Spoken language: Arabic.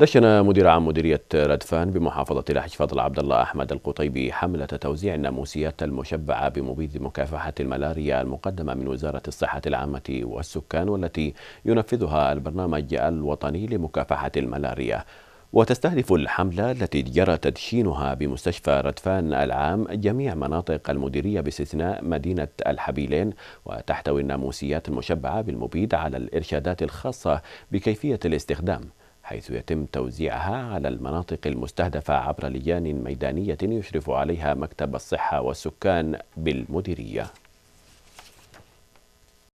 دشن مدير عام مديرية ردفان بمحافظة الأحج فضل عبد الله أحمد القطيبي حملة توزيع الناموسيات المشبعة بمبيد مكافحة الملاريا المقدمة من وزارة الصحة العامة والسكان والتي ينفذها البرنامج الوطني لمكافحة الملاريا وتستهدف الحملة التي جرى تدشينها بمستشفى ردفان العام جميع مناطق المديرية باستثناء مدينة الحبيلين وتحتوي الناموسيات المشبعة بالمبيد على الإرشادات الخاصة بكيفية الاستخدام حيث يتم توزيعها على المناطق المستهدفة عبر لجان ميدانية يشرف عليها مكتب الصحة والسكان بالمديرية